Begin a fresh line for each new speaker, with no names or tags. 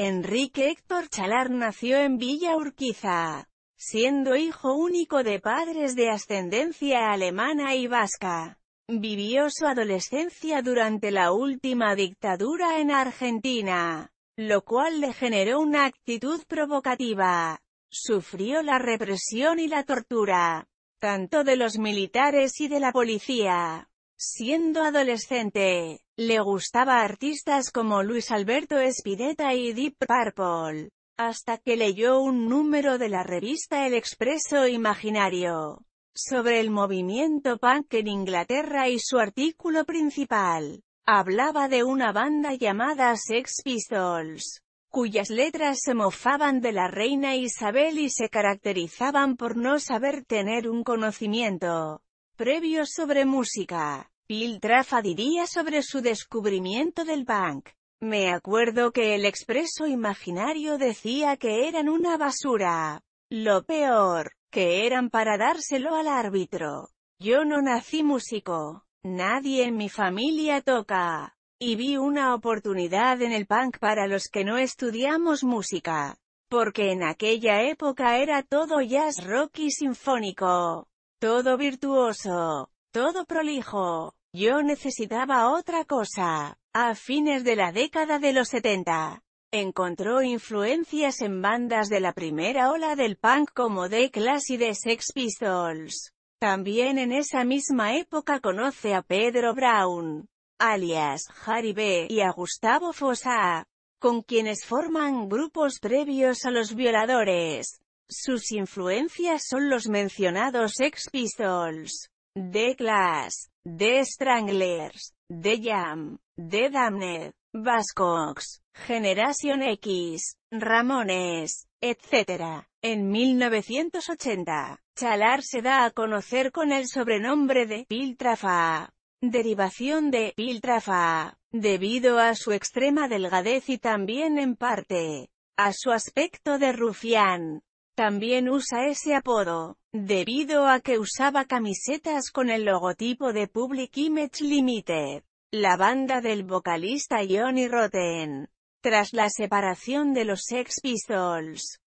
Enrique Héctor Chalar nació en Villa Urquiza, siendo hijo único de padres de ascendencia alemana y vasca. Vivió su adolescencia durante la última dictadura en Argentina, lo cual le generó una actitud provocativa. Sufrió la represión y la tortura, tanto de los militares y de la policía, Siendo adolescente, le gustaba artistas como Luis Alberto Spinetta y Deep Purple, hasta que leyó un número de la revista El Expreso Imaginario, sobre el movimiento punk en Inglaterra y su artículo principal, hablaba de una banda llamada Sex Pistols, cuyas letras se mofaban de la reina Isabel y se caracterizaban por no saber tener un conocimiento previo sobre música. Trafa diría sobre su descubrimiento del punk. Me acuerdo que el expreso imaginario decía que eran una basura. Lo peor, que eran para dárselo al árbitro. Yo no nací músico. Nadie en mi familia toca. Y vi una oportunidad en el punk para los que no estudiamos música. Porque en aquella época era todo jazz rock y sinfónico. Todo virtuoso. Todo prolijo. Yo necesitaba otra cosa. A fines de la década de los 70, encontró influencias en bandas de la primera ola del punk como The Clash y The Sex Pistols. También en esa misma época conoce a Pedro Brown, alias Harry B, y a Gustavo Fossa, con quienes forman grupos previos a los violadores. Sus influencias son los mencionados Sex Pistols, The Clash, The Stranglers, The Jam, The Damned, Vascox, Generation X, Ramones, etc. En 1980, Chalar se da a conocer con el sobrenombre de Piltrafa, derivación de Piltrafa, debido a su extrema delgadez y también en parte a su aspecto de rufián. También usa ese apodo, debido a que usaba camisetas con el logotipo de Public Image Limited, la banda del vocalista Johnny Rotten. Tras la separación de los Sex Pistols,